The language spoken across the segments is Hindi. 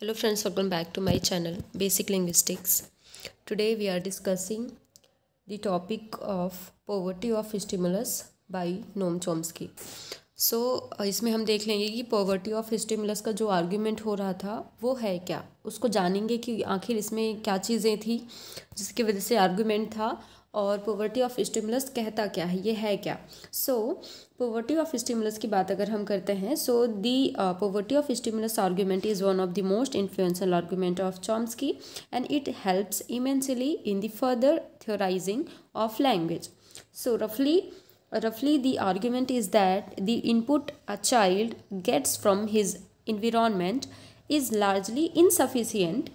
hello friends welcome back to my channel basic linguistics today we are discussing the topic of poverty of stimulus by noam chomsky so so, इसमें हम देख लेंगे कि पॉवर्टी ऑफ स्टिमुलस का जो आर्ग्यूमेंट हो रहा था वो है क्या उसको जानेंगे कि आखिर इसमें क्या चीज़ें थी जिसकी वजह से आर्ग्यूमेंट था और पोवर्टी ऑफ स्टिमुलस कहता क्या है ये है क्या सो पोवर्टी ऑफ स्टिमुलस की बात अगर हम करते हैं so the poverty of stimulus argument is one of the most influential argument of की and it helps immensely in the further theorising of language so रफली roughly the argument is that the input a child gets from his environment is largely insufficient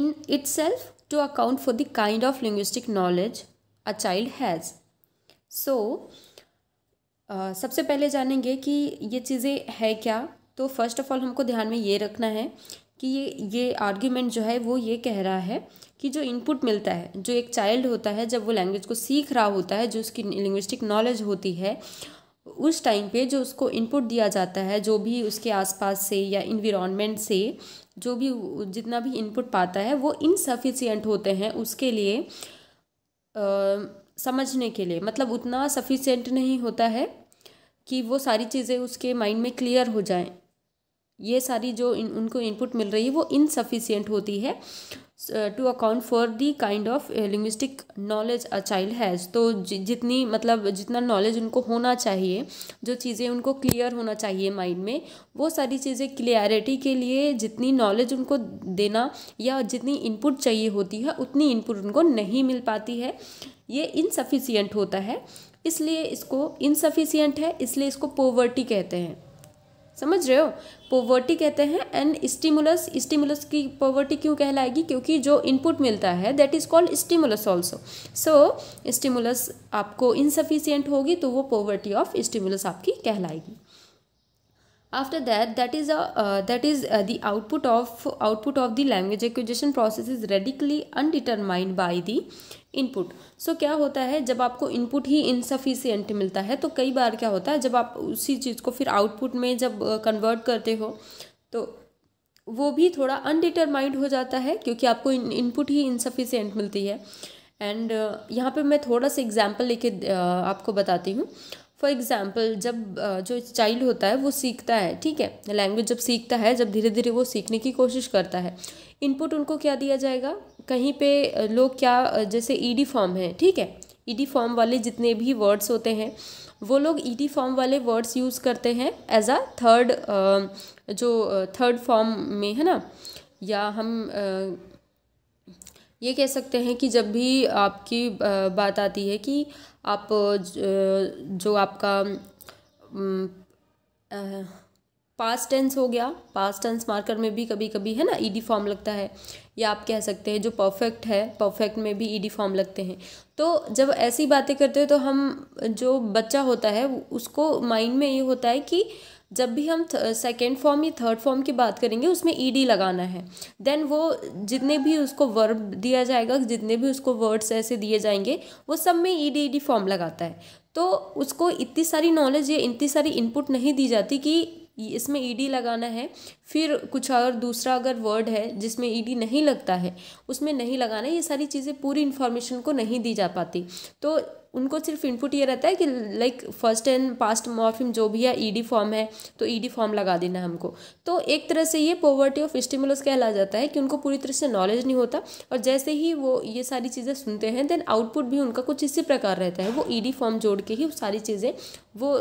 in itself to account for the kind of linguistic knowledge a child has. So, uh, सबसे पहले जानेंगे कि ये चीज़ें है क्या तो फर्स्ट ऑफ ऑल हमको ध्यान में ये रखना है कि ये ये आर्ग्यूमेंट जो है वो ये कह रहा है कि जो इनपुट मिलता है जो एक चाइल्ड होता है जब वो लैंग्वेज को सीख रहा होता है जो उसकी लिंग्विस्टिक नॉलेज होती है उस टाइम पे जो उसको इनपुट दिया जाता है जो भी उसके आसपास से या इन्वायरमेंट से जो भी जितना भी इनपुट पाता है वो इनसफिशियंट होते हैं उसके लिए आ, समझने के लिए मतलब उतना सफिशियंट नहीं होता है कि वो सारी चीज़ें उसके माइंड में क्लियर हो जाएं ये सारी जो इन, उनको इनपुट मिल रही है वो इनसफिशियंट होती है to account for the kind of linguistic knowledge a child has तो जि, जितनी मतलब जितना नॉलेज उनको होना चाहिए जो चीज़ें उनको क्लियर होना चाहिए माइंड में वो सारी चीज़ें क्लियरिटी के लिए जितनी नॉलेज उनको देना या जितनी इनपुट चाहिए होती है उतनी इनपुट उनको नहीं मिल पाती है ये इनसफिशियंट होता है इसलिए इसको इनसफिशियंट है इसलिए इसको पोवर्टी कहते हैं समझ रहे हो पोवर्टी कहते हैं एंड स्टिमुलस स्टिमुलस की पोवर्टी क्यों कहलाएगी क्योंकि जो इनपुट मिलता है that is called stimulus also so stimulus आपको इनसफिशियंट होगी तो वो पोवर्टी ऑफ स्टिमुलस आपकी कहलाएगी after that that is a uh, that is uh, the output of output of the language acquisition process is radically undetermined by the input so so, क्या होता है जब आपको इनपुट ही इनसफिशियंट मिलता है तो कई बार क्या होता है जब आप उसी चीज़ को फिर आउटपुट में जब कन्वर्ट uh, करते हो तो वो भी थोड़ा अनडिटरमाइंड हो जाता है क्योंकि आपको इनपुट ही इनसफिशियंट मिलती है एंड uh, यहाँ पे मैं थोड़ा सा एग्जांपल लेके uh, आपको बताती हूँ फॉर एग्ज़ाम्पल जब जो चाइल्ड होता है वो सीखता है ठीक है लैंग्वेज जब सीखता है जब धीरे धीरे वो सीखने की कोशिश करता है इनपुट उनको क्या दिया जाएगा कहीं पे लोग क्या जैसे ईडी फॉर्म है ठीक है ईडी फॉर्म वाले जितने भी वर्ड्स होते हैं वो लोग ईडी फॉर्म वाले वर्ड्स यूज़ करते हैं एज अ थर्ड जो थर्ड फॉर्म में है ना या हम ये कह सकते हैं कि जब भी आपकी बात आती है कि आप जो आपका पास्ट टेंस हो गया पास्ट टेंस मार्कर में भी कभी कभी है ना ईडी फॉर्म लगता है या आप कह सकते हैं जो परफेक्ट है परफेक्ट में भी ईडी फॉर्म लगते हैं तो जब ऐसी बातें करते हो तो हम जो बच्चा होता है उसको माइंड में ये होता है कि जब भी हम सेकेंड फॉर्म या थर्ड फॉर्म की बात करेंगे उसमें ई डी लगाना है देन वो जितने भी उसको वर्ब दिया जाएगा जितने भी उसको वर्ड्स ऐसे दिए जाएंगे वो सब में E D E D form लगाता है तो उसको इतनी सारी नॉलेज या इतनी सारी इनपुट नहीं दी जाती कि इसमें ईडी लगाना है फिर कुछ और दूसरा अगर वर्ड है जिसमें ईडी नहीं लगता है उसमें नहीं लगाना है ये सारी चीज़ें पूरी इन्फॉर्मेशन को नहीं दी जा पाती तो उनको सिर्फ इनपुट ये रहता है कि like first and past morpheme जो भी है ईडी e फॉर्म है तो ईडी e फॉर्म लगा देना हमको तो एक तरह से ये पोवर्टी ऑफ स्टिमुलस कहला जाता है कि उनको पूरी तरह से नॉलेज नहीं होता और जैसे ही वो ये सारी चीज़ें सुनते हैं देन आउटपुट भी उनका कुछ इसी प्रकार रहता है वो ई e फॉर्म जोड़ के ही सारी चीज़ें वो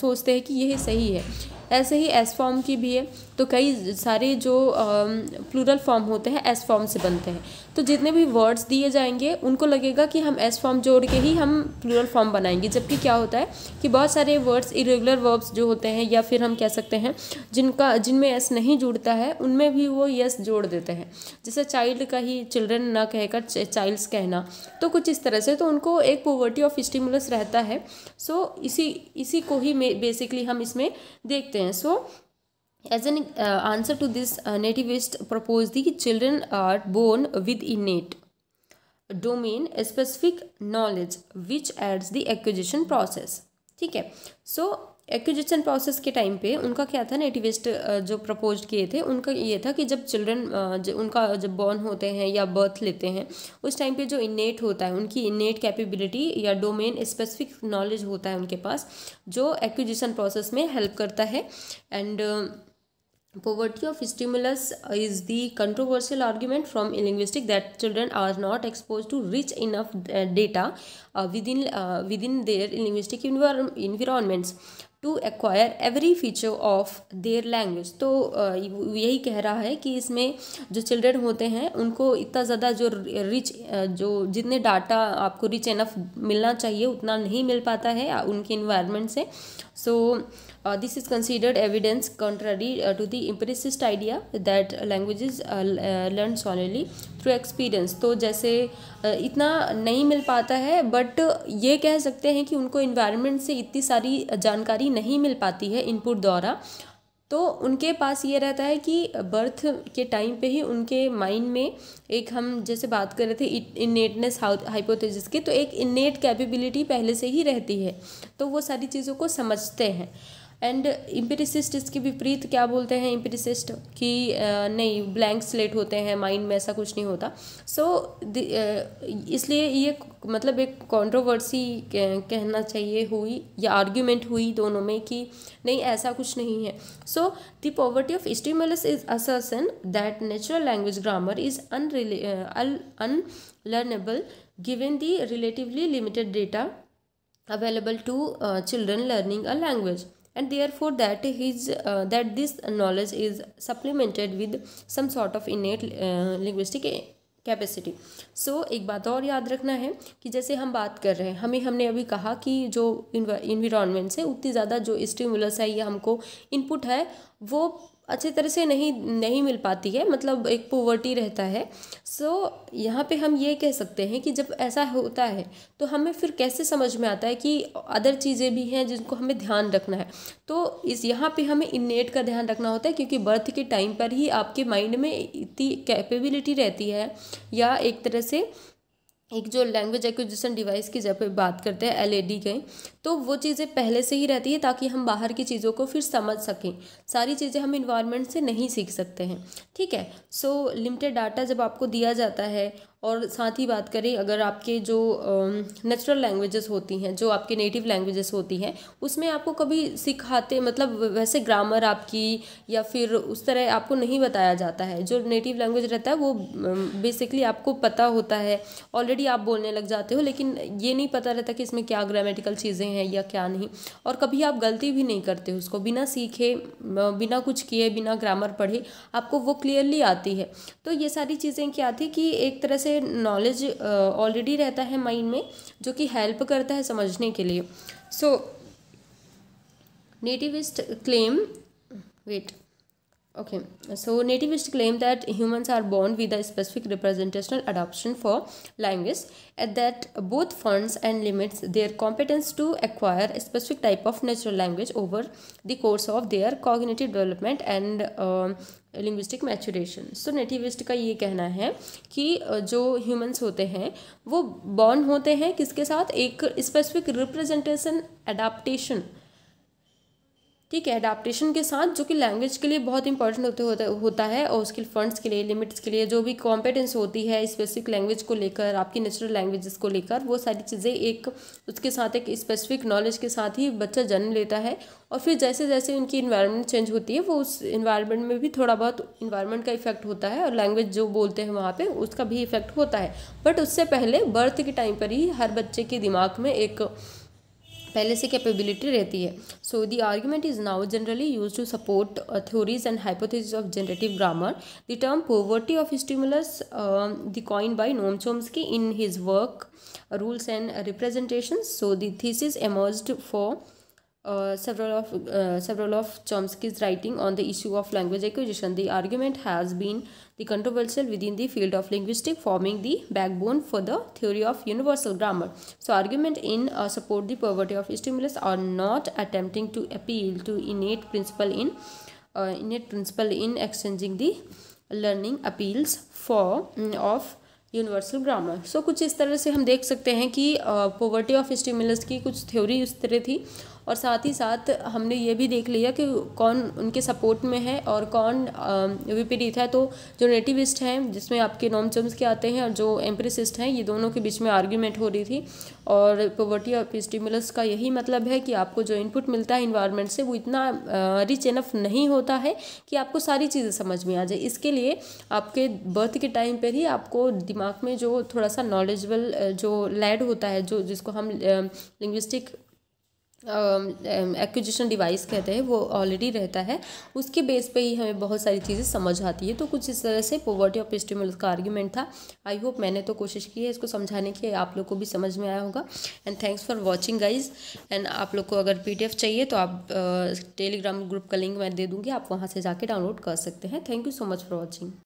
सोचते हैं कि यही सही है ऐसे ही एस फॉर्म की भी है तो कई सारे जो प्लूरल फॉर्म होते हैं एस फॉर्म से बनते हैं तो जितने भी वर्ड्स दिए जाएंगे उनको लगेगा कि हम एस फॉर्म जोड़ के ही हम प्लूरल फॉर्म बनाएंगे जबकि क्या होता है कि बहुत सारे वर्ड्स इरेगुलर वर्ब्स जो होते हैं या फिर हम कह सकते हैं जिनका जिनमें एस नहीं जुड़ता है उनमें भी वो यस जोड़ देते हैं जैसे चाइल्ड का ही चिल्ड्रन ना कहकर चाइल्ड्स कहना तो कुछ इस तरह से तो उनको एक पोवर्टी ऑफ स्टिमुलस रहता है सो so, इसी इसी को ही बेसिकली हम इसमें देखते हैं so so, as an answer to this nativist propose the proposed are born with born domain specific knowledge which aids the acquisition process ठीक है सो एक्विजिशन प्रोसेस के टाइम पे उनका क्या था नेटिविस्ट uh, जो प्रपोज किए थे उनका ये था कि जब चिल्ड्रन uh, उनका जब बॉर्न होते हैं या बर्थ लेते हैं उस टाइम पे जो इनेट होता है उनकी इनेट कैपेबिलिटी या डोमेन स्पेसिफिक नॉलेज होता है उनके पास जो एक्विजिशन प्रोसेस में हेल्प करता है and uh, poverty of stimulus is the controversial argument from linguistics that children are not exposed to rich enough data uh, within uh, within their linguistic envir environments to acquire every feature of their language तो यही कह रहा है कि इसमें जो चिल्ड्रन होते हैं उनको इतना ज़्यादा जो रिच जो जितने डाटा आपको रिच एनफ मिलना चाहिए उतना नहीं मिल पाता है उनके इन्वायरमेंट से so so, Uh, this is considered evidence contrary uh, to the empiricist idea that languages uh, uh learn solely through experience तो जैसे uh, इतना नहीं मिल पाता है बट uh, ये कह सकते हैं कि उनको इन्वायरमेंट से इतनी सारी जानकारी नहीं मिल पाती है इनपुट द्वारा तो उनके पास ये रहता है कि बर्थ के टाइम पे ही उनके माइंड में एक हम जैसे बात कर रहे थे इनेटनेस हाइपोथेसिस की तो एक इनेट कैपेबिलिटी पहले से ही रहती है तो वो सारी चीज़ों को समझते हैं एंड इम्पेरिसिस्ट इसके विपरीत क्या बोलते हैं इम्पेरिसिस्ट कि नहीं ब्लैंक स्लेट होते हैं माइंड में ऐसा कुछ नहीं होता सो so, इसलिए ये मतलब एक कंट्रोवर्सी कहना चाहिए हुई या आर्ग्यूमेंट हुई दोनों में कि नहीं ऐसा कुछ नहीं है so the poverty of stimulus is assertion that natural language grammar is अनरिले unlearnable given the relatively limited data available to children learning a language and therefore that his uh, that this knowledge is supplemented with some sort of innate uh, linguistic capacity so so, एक बात और याद रखना है कि जैसे हम बात कर रहे हैं हमें हमने अभी कहा कि जो इन्वायरमेंट से उतनी ज़्यादा जो स्टिमुलस है या हमको इनपुट है वो अच्छे तरह से नहीं नहीं मिल पाती है मतलब एक पोवर्टी रहता है सो so, यहाँ पे हम ये कह सकते हैं कि जब ऐसा होता है तो हमें फिर कैसे समझ में आता है कि अदर चीज़ें भी हैं जिनको हमें ध्यान रखना है तो इस यहाँ पे हमें इन्नेट का ध्यान रखना होता है क्योंकि बर्थ के टाइम पर ही आपके माइंड में इतनी कैपेबिलिटी रहती है या एक तरह से एक जो लैंग्वेज एक्विजिशन डिवाइस की जब बात करते हैं एल ए डी के तो वो चीज़ें पहले से ही रहती है ताकि हम बाहर की चीज़ों को फिर समझ सकें सारी चीज़ें हम इन्वायरमेंट से नहीं सीख सकते हैं ठीक है सो लिमिटेड डाटा जब आपको दिया जाता है और साथ ही बात करें अगर आपके जो नेचुरल लैंग्वेजेस होती हैं जो आपके नेटिव लैंग्वेजेस होती हैं उसमें आपको कभी सिखाते मतलब वैसे ग्रामर आपकी या फिर उस तरह आपको नहीं बताया जाता है जो नेटिव लैंग्वेज रहता है वो बेसिकली आपको पता होता है ऑलरेडी आप बोलने लग जाते हो लेकिन ये नहीं पता रहता कि इसमें क्या ग्रामेटिकल चीज़ें हैं या क्या नहीं और कभी आप गलती भी नहीं करते उसको बिना सीखे बिना कुछ किए बिना ग्रामर पढ़े आपको वो क्लियरली आती है तो ये सारी चीज़ें क्या थी कि एक तरह से नॉलेज ऑलरेडी रहता है माइंड में जो कि हेल्प करता है समझने के लिए so nativist claim wait okay so nativists claim that humans are born with a specific representational adaptation for language and that both funds and limits their competence to acquire a specific type of natural language over the course of their cognitive development and uh, linguistic maturation so nativist का ये कहना है कि जो ह्यूमंस होते हैं वो बॉर्न होते हैं किसके साथ एक स्पेसिफिक रिप्रेजेंटेशन अडाप्टेशन uh, ठीक है अडाप्टेशन के साथ जो कि लैंग्वेज के लिए बहुत इंपॉर्टेंट होते होता होता है और उसके फंड्स के लिए लिमिट्स के लिए जो भी कॉम्पिटेंस होती है स्पेसिफिक लैंग्वेज को लेकर आपकी नेचुरल लैंग्वेजेस को लेकर वो सारी चीज़ें एक उसके साथ एक स्पेसिफिक नॉलेज के साथ ही बच्चा जन्म लेता है और फिर जैसे जैसे उनकी इन्वायरमेंट चेंज होती है वो उस इन्वायरमेंट में भी थोड़ा बहुत इन्वायरमेंट का इफेक्ट होता है और लैंग्वेज जो बोलते हैं वहाँ पर उसका भी इफेक्ट होता है बट उससे पहले बर्थ के टाइम पर ही हर बच्चे के दिमाग में एक पहले से कैपेबिलिटी रहती है so the argument is now generally use to support theories and hypothesis of generative grammar the term poverty of stimulus the coin by Noam Chomsky in his work rules and representation so the thesis emerged for uh, several of uh, several of Chomsky's writing on the issue of language acquisition. The argument has been the controversial within the field of linguistics, forming the backbone for the theory of universal grammar. So, argument in uh, support the poverty of stimulus are not attempting to appeal to innate principle in uh, innate principle in exchanging the learning appeals for mm, of universal grammar so कुछ इस तरह से हम देख सकते हैं कि पोवर्टी ऑफ स्टिमुलस की कुछ थ्योरी इस तरह थी और साथ ही साथ हमने ये भी देख लिया कि कौन उनके सपोर्ट में है और कौन विपरीत है तो जो नेटिविस्ट हैं जिसमें आपके नॉम चम्स के आते हैं और जो एम्प्रेसिस्ट हैं ये दोनों के बीच में आर्ग्यूमेंट हो रही थी और पोवर्टी ऑफ स्टिमुलस का यही मतलब है कि आपको जो इनपुट मिलता है इन्वायरमेंट से वो इतना रिच इनफ नहीं होता है कि आपको सारी चीज़ें समझ में आ जाए इसके लिए आपके बर्थ के टाइम पर ही आपको दिमाग में जो थोड़ा सा नॉलेजबल जो लैड होता है जो जिसको हम लिंग्विस्टिक एक्विजिशन डिवाइस कहते हैं वो ऑलरेडी रहता है उसके बेस पे ही हमें बहुत सारी चीज़ें समझ आती है तो कुछ इस तरह से पोवर्टी ऑफ स्टिमुलस का आर्ग्यूमेंट था आई होप मैंने तो कोशिश की है इसको समझाने की आप लोग को भी समझ में आया होगा and thanks for watching guys and आप लोग को अगर पी चाहिए तो आप टेलीग्राम ग्रुप का लिंक मैं दे दूँगी आप वहाँ से जाके डाउनलोड कर सकते हैं thank you so much for watching